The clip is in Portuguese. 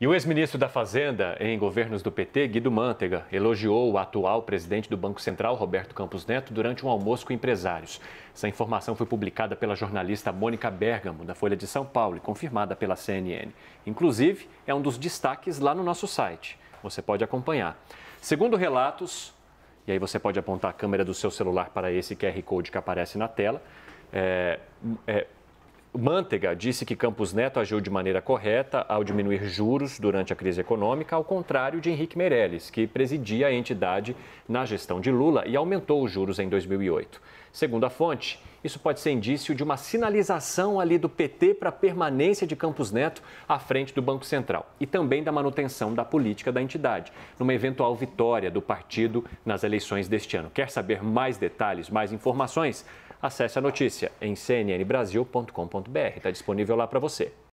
E o ex-ministro da Fazenda em governos do PT, Guido Mantega, elogiou o atual presidente do Banco Central, Roberto Campos Neto, durante um almoço com empresários. Essa informação foi publicada pela jornalista Mônica Bergamo, da Folha de São Paulo, e confirmada pela CNN. Inclusive, é um dos destaques lá no nosso site. Você pode acompanhar. Segundo relatos, e aí você pode apontar a câmera do seu celular para esse QR Code que aparece na tela, é, é, Mantega disse que Campos Neto agiu de maneira correta ao diminuir juros durante a crise econômica, ao contrário de Henrique Meirelles, que presidia a entidade na gestão de Lula e aumentou os juros em 2008. Segundo a fonte, isso pode ser indício de uma sinalização ali do PT para a permanência de Campos Neto à frente do Banco Central e também da manutenção da política da entidade, numa eventual vitória do partido nas eleições deste ano. Quer saber mais detalhes, mais informações? Acesse a notícia em cnnbrasil.com.br. Está disponível lá para você.